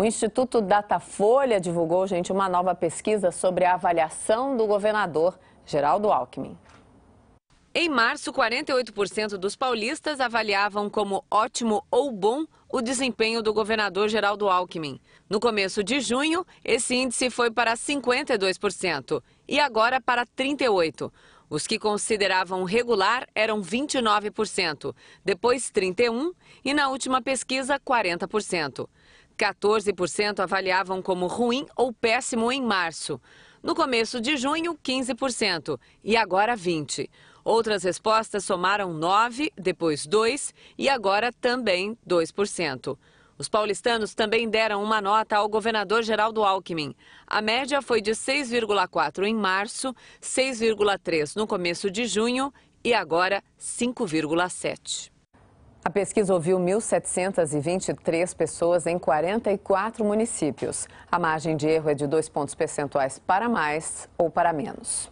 O Instituto Datafolha divulgou, gente, uma nova pesquisa sobre a avaliação do governador Geraldo Alckmin. Em março, 48% dos paulistas avaliavam como ótimo ou bom o desempenho do governador Geraldo Alckmin. No começo de junho, esse índice foi para 52% e agora para 38%. Os que consideravam regular eram 29%, depois 31% e na última pesquisa 40%. 14% avaliavam como ruim ou péssimo em março. No começo de junho, 15% e agora 20%. Outras respostas somaram 9%, depois 2% e agora também 2%. Os paulistanos também deram uma nota ao governador Geraldo Alckmin. A média foi de 6,4 em março, 6,3 no começo de junho e agora 5,7. A pesquisa ouviu 1.723 pessoas em 44 municípios. A margem de erro é de dois pontos percentuais para mais ou para menos.